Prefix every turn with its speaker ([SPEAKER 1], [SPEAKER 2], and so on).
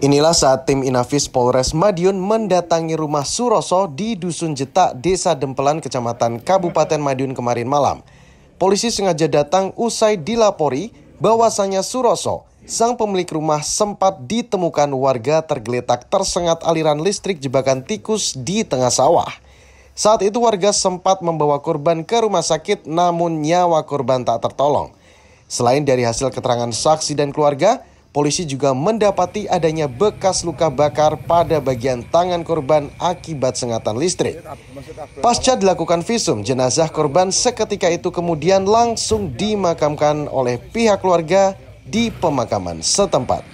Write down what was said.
[SPEAKER 1] Inilah saat tim Inafis Polres Madiun mendatangi rumah Suroso di Dusun Jetak, Desa Dempelan, Kecamatan Kabupaten Madiun kemarin malam. Polisi sengaja datang usai dilapori bahwasanya Suroso, sang pemilik rumah sempat ditemukan warga tergeletak tersengat aliran listrik jebakan tikus di tengah sawah. Saat itu warga sempat membawa korban ke rumah sakit namun nyawa korban tak tertolong. Selain dari hasil keterangan saksi dan keluarga, Polisi juga mendapati adanya bekas luka bakar pada bagian tangan korban akibat sengatan listrik. Pasca dilakukan visum, jenazah korban seketika itu kemudian langsung dimakamkan oleh pihak keluarga di pemakaman setempat.